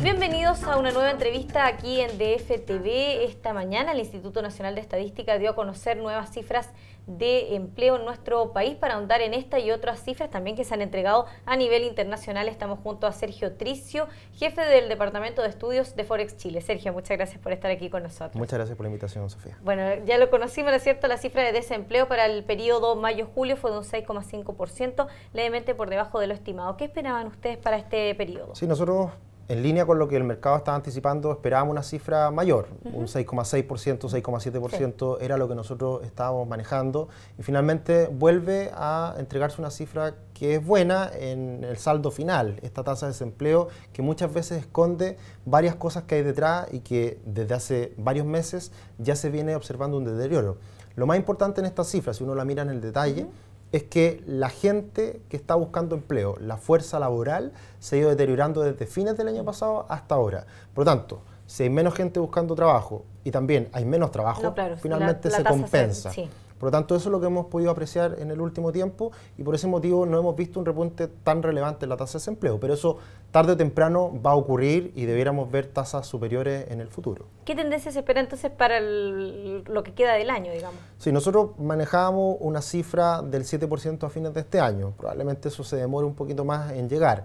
Pues bienvenidos a una nueva entrevista aquí en DFTV. Esta mañana el Instituto Nacional de Estadística dio a conocer nuevas cifras de empleo en nuestro país. Para ahondar en esta y otras cifras también que se han entregado a nivel internacional, estamos junto a Sergio Tricio, jefe del Departamento de Estudios de Forex Chile. Sergio, muchas gracias por estar aquí con nosotros. Muchas gracias por la invitación, Sofía. Bueno, ya lo conocimos, ¿no es cierto? La cifra de desempleo para el periodo mayo-julio fue de un 6,5%, levemente por debajo de lo estimado. ¿Qué esperaban ustedes para este periodo? Sí, nosotros en línea con lo que el mercado estaba anticipando, esperábamos una cifra mayor, un 6,6%, 6,7% era lo que nosotros estábamos manejando y finalmente vuelve a entregarse una cifra que es buena en el saldo final, esta tasa de desempleo que muchas veces esconde varias cosas que hay detrás y que desde hace varios meses ya se viene observando un deterioro. Lo más importante en esta cifra, si uno la mira en el detalle, es que la gente que está buscando empleo, la fuerza laboral, se ha ido deteriorando desde fines del año pasado hasta ahora. Por lo tanto, si hay menos gente buscando trabajo y también hay menos trabajo, finalmente se compensa. Por lo tanto, eso es lo que hemos podido apreciar en el último tiempo y por ese motivo no hemos visto un repunte tan relevante en la tasa de desempleo, pero eso tarde o temprano va a ocurrir y debiéramos ver tasas superiores en el futuro. ¿Qué tendencia se espera entonces para lo que queda del año, digamos? Sí, nosotros manejábamos una cifra del 7% a fines de este año, probablemente eso se demore un poquito más en llegar,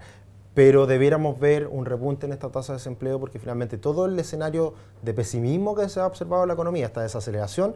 pero debiéramos ver un repunte en esta tasa de desempleo porque finalmente todo el escenario de pesimismo que se ha observado en la economía, esta desaceleración,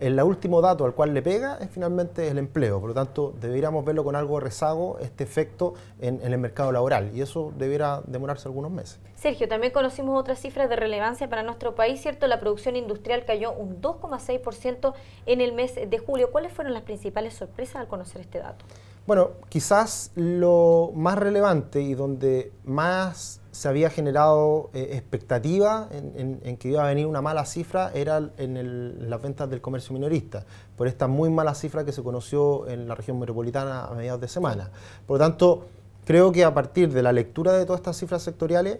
el último dato al cual le pega es finalmente el empleo. Por lo tanto, deberíamos verlo con algo de rezago este efecto en, el mercado laboral y eso debiera demorarse algunos meses. Sergio, también conocimos otras cifras de relevancia para nuestro país, ¿cierto? La producción industrial cayó un 2,6% en el mes de julio. ¿Cuáles fueron las principales sorpresas al conocer este dato? Bueno, quizás lo más relevante y donde más se había generado eh, expectativa en, que iba a venir una mala cifra era en, en, las ventas del comercio minorista, por esta muy mala cifra que se conoció en la región metropolitana a mediados de semana. Por lo tanto, creo que a partir de la lectura de todas estas cifras sectoriales,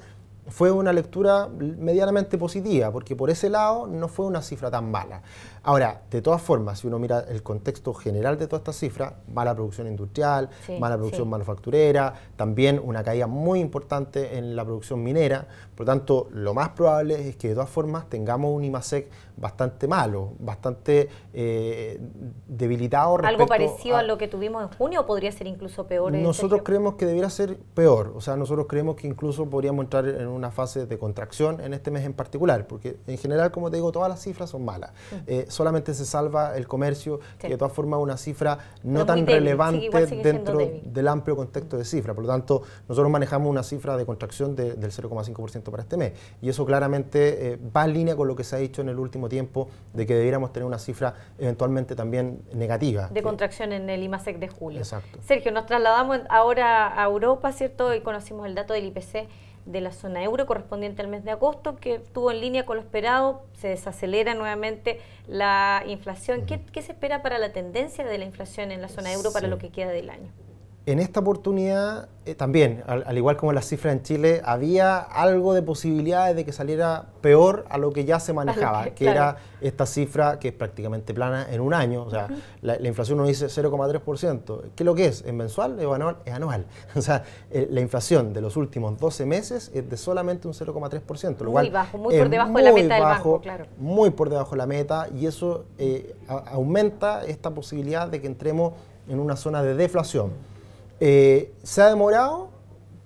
fue una lectura medianamente positiva, porque por ese lado no fue una cifra tan mala. Ahora, de todas formas, si uno mira el contexto general de toda esta cifra, mala producción industrial, mala producción manufacturera, también una caída muy importante en la producción minera, por lo tanto, lo más probable es que de todas formas tengamos un IMASEC bastante malo, bastante eh, debilitado. Algo parecido a, lo que tuvimos en junio, o podría ser incluso peor. Nosotros creemos que debiera ser peor, o sea, nosotros creemos que incluso podríamos entrar en un una fase de contracción en este mes en particular, porque en general, como te digo, todas las cifras son malas. Mm. Eh, solamente se salva el comercio, que de todas formas es una cifra no tan relevante dentro del amplio contexto de cifras. Por lo tanto, nosotros manejamos una cifra de contracción del 0,5% para este mes. Y eso claramente eh, va en línea con lo que se ha dicho en el último tiempo de que debiéramos tener una cifra eventualmente también negativa. De contracción en el IMASEC de julio. Exacto. Sergio, nos trasladamos ahora a Europa, ¿cierto? Y conocimos el dato del IPC de la zona euro correspondiente al mes de agosto, que estuvo en línea con lo esperado, se desacelera nuevamente la inflación. ¿Qué, qué se espera para la tendencia de la inflación en la zona euro para lo que queda del año? En esta oportunidad, eh, también, al, igual como las cifras en Chile, había algo de posibilidades de que saliera peor a lo que ya se manejaba, que, era esta cifra que es prácticamente plana en un año. O sea, la, inflación nos dice 0,3%. ¿Qué es lo que es? ¿En mensual? ¿Es anual? Es anual. O sea, eh, la inflación de los últimos 12 meses es de solamente un 0,3%. Muy bajo, muy por debajo de la meta Muy por debajo de la meta y eso eh, aumenta esta posibilidad de que entremos en una zona de deflación eh, se ha demorado,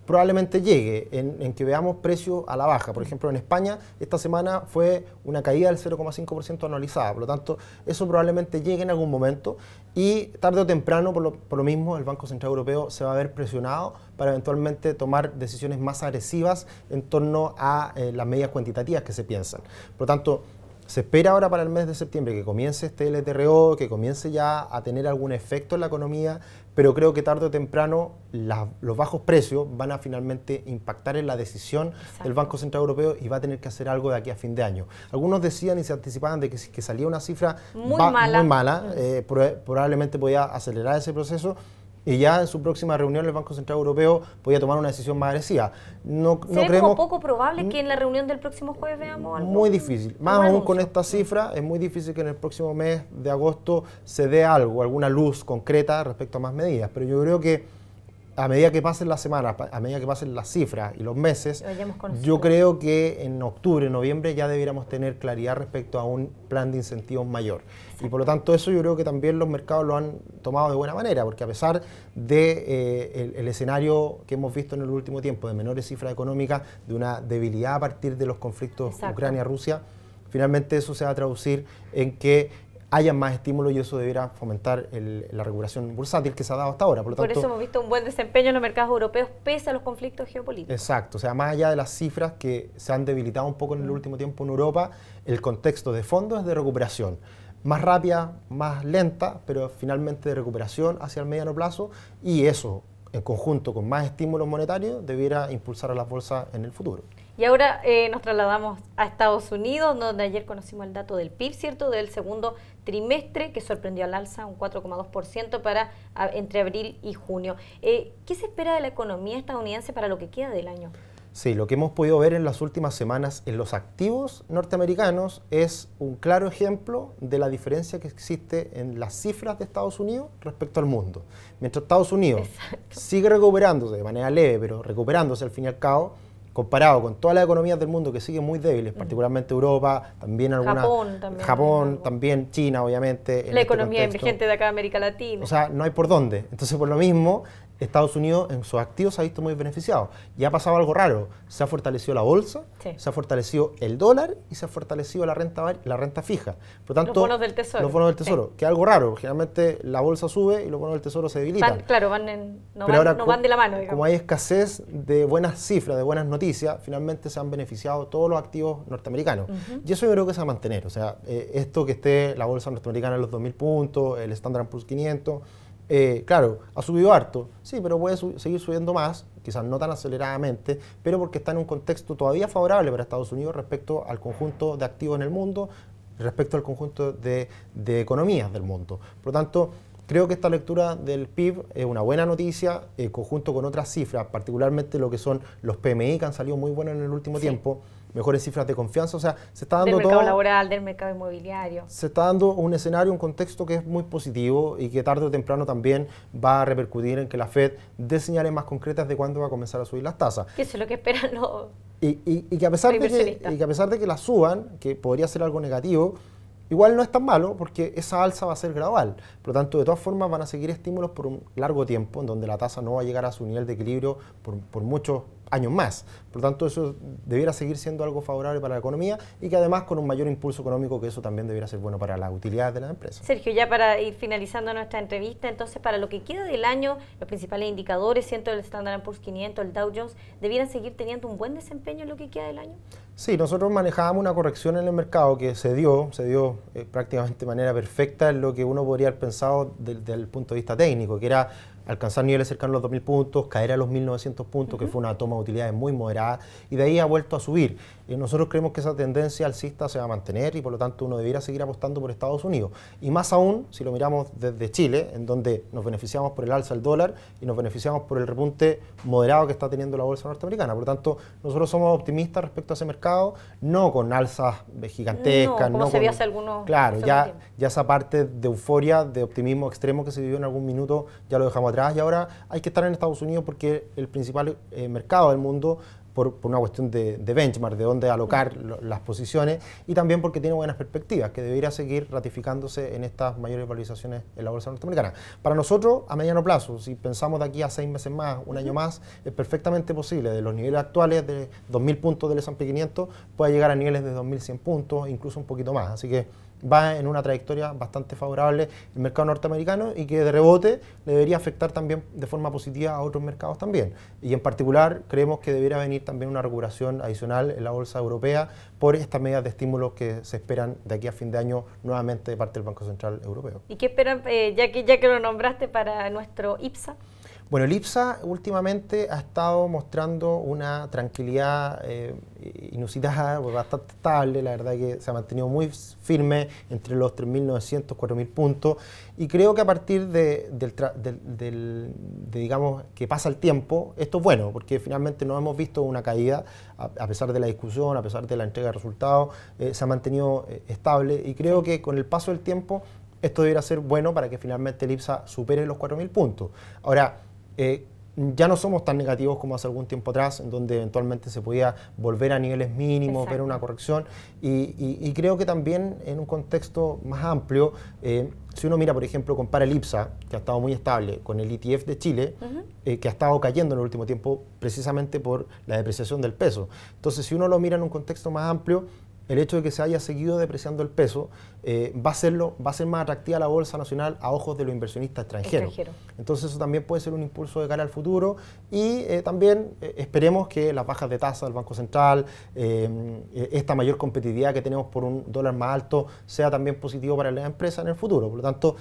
probablemente llegue en, que veamos precios a la baja. Por ejemplo, en España esta semana fue una caída del 0,5% anualizada, por lo tanto, eso probablemente llegue en algún momento y tarde o temprano, por lo, mismo, el Banco Central Europeo se va a ver presionado para eventualmente tomar decisiones más agresivas en torno a eh, las medidas cuantitativas que se piensan. Por lo tanto, se espera ahora para el mes de septiembre que comience este LTRO, que comience ya a tener algún efecto en la economía, pero creo que tarde o temprano los bajos precios van a finalmente impactar en la decisión del Banco Central Europeo y va a tener que hacer algo de aquí a fin de año. Algunos decían y se anticipaban de que si salía una cifra muy mala, mm. eh, probablemente podía acelerar ese proceso y ya en su próxima reunión el Banco Central Europeo podía tomar una decisión más agresiva. No, no poco probable que en la reunión del próximo jueves veamos algo? Muy difícil. Más aún con esta cifra, es muy difícil que en el próximo mes de agosto se dé algo, alguna luz concreta respecto a más medidas. Pero yo creo que a medida que pasen las semanas, a medida que pasen las cifras y los meses, yo creo que en octubre, noviembre ya debiéramos tener claridad respecto a un plan de incentivos mayor. Y por lo tanto eso yo creo que también los mercados lo han tomado de buena manera, porque a pesar de eh, escenario que hemos visto en el último tiempo de menores cifras económicas, de una debilidad a partir de los conflictos Ucrania-Rusia, finalmente eso se va a traducir en que haya más estímulos y eso debiera fomentar la recuperación bursátil que se ha dado hasta ahora. Por, eso hemos visto un buen desempeño en los mercados europeos pese a los conflictos geopolíticos. Exacto, o sea, más allá de las cifras que se han debilitado un poco en el último tiempo en Europa, el contexto de fondo es de recuperación. Más rápida, más lenta, pero finalmente de recuperación hacia el mediano plazo y eso, en conjunto con más estímulos monetarios, debiera impulsar a las bolsas en el futuro. Y ahora eh, nos trasladamos a Estados Unidos, donde ayer conocimos el dato del PIB, ¿cierto? Del segundo trimestre, que sorprendió al alza un 4,2% para entre abril y junio. Eh, ¿Qué se espera de la economía estadounidense para lo que queda del año? Sí, lo que hemos podido ver en las últimas semanas en los activos norteamericanos es un claro ejemplo de la diferencia que existe en las cifras de Estados Unidos respecto al mundo. Mientras Estados Unidos sigue recuperándose de manera leve, pero recuperándose al fin y al cabo, comparado con todas las economías del mundo que siguen muy débiles, particularmente Europa, también alguna Japón, también, Japón, también China, obviamente. La este economía emergente de acá América Latina. O sea, no hay por dónde. Entonces, por lo mismo, Estados Unidos en sus activos se ha visto muy beneficiado. Y ha pasado algo raro. Se ha fortalecido la bolsa, se ha fortalecido el dólar y se ha fortalecido la renta, la renta fija. los bonos del tesoro. Los bonos del tesoro, que es algo raro. Generalmente la bolsa sube y los bonos del tesoro se debilitan. claro, van no, van, de la mano. Como hay escasez de buenas cifras, de buenas noticias, finalmente se han beneficiado todos los activos norteamericanos. Y eso yo creo que se va a mantener. O sea, eh, esto que esté la bolsa norteamericana en los 2.000 puntos, el Standard Poor's 500 eh, claro, ha subido harto, sí, pero puede seguir subiendo más, quizás no tan aceleradamente, pero porque está en un contexto todavía favorable para Estados Unidos respecto al conjunto de activos en el mundo, respecto al conjunto de, economías del mundo. Por lo tanto, creo que esta lectura del PIB es una buena noticia, eh, conjunto con otras cifras, particularmente lo que son los PMI, que han salido muy buenos en el último tiempo mejores cifras de confianza. O sea, se está dando del mercado laboral, del mercado inmobiliario. Se está dando un escenario, un contexto que es muy positivo y que tarde o temprano también va a repercutir en que la Fed dé señales más concretas de cuándo va a comenzar a subir las tasas. eso es lo que esperan los. Y, que a pesar de que, y que a pesar de que las suban, que podría ser algo negativo, Igual no es tan malo porque esa alza va a ser gradual. Por lo tanto, de todas formas van a seguir estímulos por un largo tiempo, en donde la tasa no va a llegar a su nivel de equilibrio por, muchos años más. Por lo tanto, eso debiera seguir siendo algo favorable para la economía y que además con un mayor impulso económico, que eso también debiera ser bueno para la utilidades de las empresas. Sergio, ya para ir finalizando nuestra entrevista, entonces para lo que queda del año, los principales indicadores, siento el Standard Poor's 500, el Dow Jones, debieran seguir teniendo un buen desempeño en lo que queda del año. Sí, nosotros manejábamos una corrección en el mercado que se dio, se dio eh, prácticamente de manera perfecta en lo que uno podría haber pensado desde el punto de vista técnico, que era alcanzar niveles cercanos a los 2.000 puntos, caer a los 1.900 puntos, que fue una toma de utilidades muy moderada, y de ahí ha vuelto a subir. Y nosotros creemos que esa tendencia alcista se va a mantener y por lo tanto uno debiera seguir apostando por Estados Unidos. Y más aún si lo miramos desde Chile, en donde nos beneficiamos por el alza del dólar y nos beneficiamos por el repunte moderado que está teniendo la bolsa norteamericana. Por lo tanto, nosotros somos optimistas respecto a ese mercado, no con alzas gigantescas. No, se con, hace algunos... Claro, ya, ya esa parte de euforia, de optimismo extremo que se vivió en algún minuto, ya lo dejamos y ahora hay que estar en Estados Unidos porque es el principal eh, mercado del mundo por, una cuestión de, benchmark, de dónde alocar las posiciones y también porque tiene buenas perspectivas, que debería seguir ratificándose en estas mayores valorizaciones en la bolsa norteamericana. Para nosotros, a mediano plazo, si pensamos de aquí a seis meses más, un año más, es perfectamente posible, de los niveles actuales de 2.000 puntos del S&P 500, pueda llegar a niveles de 2.100 puntos, incluso un poquito más. Así que va en una trayectoria bastante favorable el mercado norteamericano y que de rebote debería afectar también de forma positiva a otros mercados también. Y en particular creemos que debería venir también una recuperación adicional en la bolsa europea por estas medidas de estímulo que se esperan de aquí a fin de año nuevamente de parte del Banco Central Europeo. ¿Y qué esperan, eh, ya, que, ya que lo nombraste, para nuestro IPSA? Bueno, el IPSA últimamente ha estado mostrando una tranquilidad eh, inusitada, bastante estable, la verdad que se ha mantenido muy firme entre los 3.900, 4.000 puntos y creo que a partir de, del, digamos, que pasa el tiempo, esto es bueno, porque finalmente no hemos visto una caída, a, pesar de la discusión, a pesar de la entrega de resultados, eh, se ha mantenido eh, estable y creo que con el paso del tiempo esto debería ser bueno para que finalmente el IPSA supere los 4.000 puntos. Ahora, eh, ya no somos tan negativos como hace algún tiempo atrás, en donde eventualmente se podía volver a niveles mínimos, ver una corrección. Y, creo que también en un contexto más amplio, eh, si uno mira, por ejemplo, compara el que ha estado muy estable, con el ETF de Chile, eh, que ha estado cayendo en el último tiempo precisamente por la depreciación del peso. Entonces, si uno lo mira en un contexto más amplio, el hecho de que se haya seguido depreciando el peso eh, va, a va a ser más atractiva la bolsa nacional a ojos de los inversionistas extranjeros. Entonces eso también puede ser un impulso de cara al futuro y eh, también eh, esperemos que las bajas de tasa del Banco Central, esta mayor competitividad que tenemos por un dólar más alto, sea también positivo para las empresas en el futuro. Por lo tanto,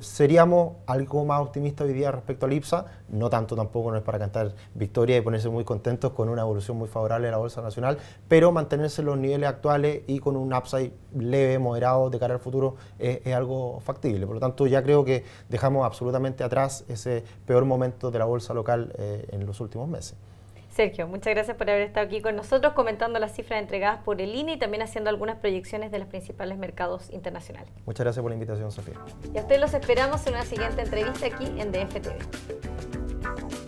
seríamos algo más optimistas hoy día respecto al IPSA, no tanto tampoco no es para cantar victoria y ponerse muy contentos con una evolución muy favorable de la Bolsa Nacional, pero mantenerse en los niveles actuales y con un upside leve, moderado de cara al futuro, es, algo factible. Por lo tanto, ya creo que dejamos absolutamente atrás ese peor momento de la bolsa local eh, en los últimos meses. Sergio, muchas gracias por haber estado aquí con nosotros comentando las cifras entregadas por el INE y también haciendo algunas proyecciones de los principales mercados internacionales. Muchas gracias por la invitación, Sofía. Y a ustedes los esperamos en una siguiente entrevista aquí en DFTV.